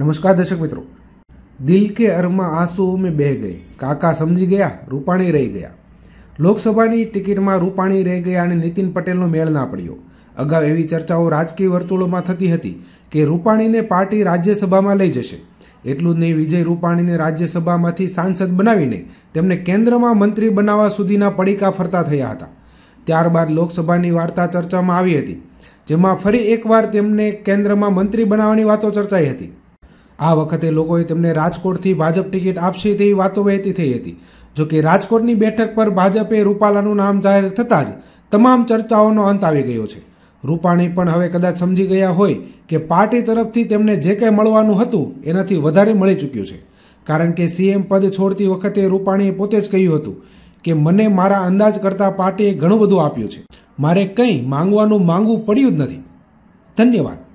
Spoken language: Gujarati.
નમસ્કાર દર્શક મિત્રો દિલ કે અરમાં આંસુઓ મેં બહે ગઈ કાકા સમજી ગયા રૂપાણી રહી ગયા લોકસભાની ટિકિટમાં રૂપાણી રહી ગયા અને નીતિન પટેલનો મેળ ના પડ્યો અગાઉ એવી ચર્ચાઓ રાજકીય વર્તુળોમાં થતી હતી કે રૂપાણીને પાર્ટી રાજ્યસભામાં લઈ જશે એટલું જ નહીં વિજય રૂપાણીને રાજ્યસભામાંથી સાંસદ બનાવીને તેમને કેન્દ્રમાં મંત્રી બનાવવા સુધીના પડીકા ફરતા થયા હતા ત્યારબાદ લોકસભાની વાર્તા ચર્ચામાં આવી હતી જેમાં ફરી એકવાર તેમને કેન્દ્રમાં મંત્રી બનાવવાની વાતો ચર્ચાઈ હતી આ વખતે લોકોએ તેમને રાજકોટથી ભાજપ ટિકિટ આપશે તેવી વાતો વહેતી થઈ હતી જો કે રાજકોટની બેઠક પર ભાજપે રૂપાલાનું નામ જાહેર થતાં જ તમામ ચર્ચાઓનો અંત આવી ગયો છે રૂપાણી પણ હવે કદાચ સમજી ગયા હોય કે પાર્ટી તરફથી તેમને જે કંઈ મળવાનું હતું એનાથી વધારે મળી ચૂક્યું છે કારણ કે સીએમ પદ છોડતી વખતે રૂપાણીએ પોતે જ કહ્યું હતું કે મને મારા અંદાજ કરતાં પાર્ટીએ ઘણું બધું આપ્યું છે મારે કંઈ માંગવાનું માંગવું પડ્યું જ નથી ધન્યવાદ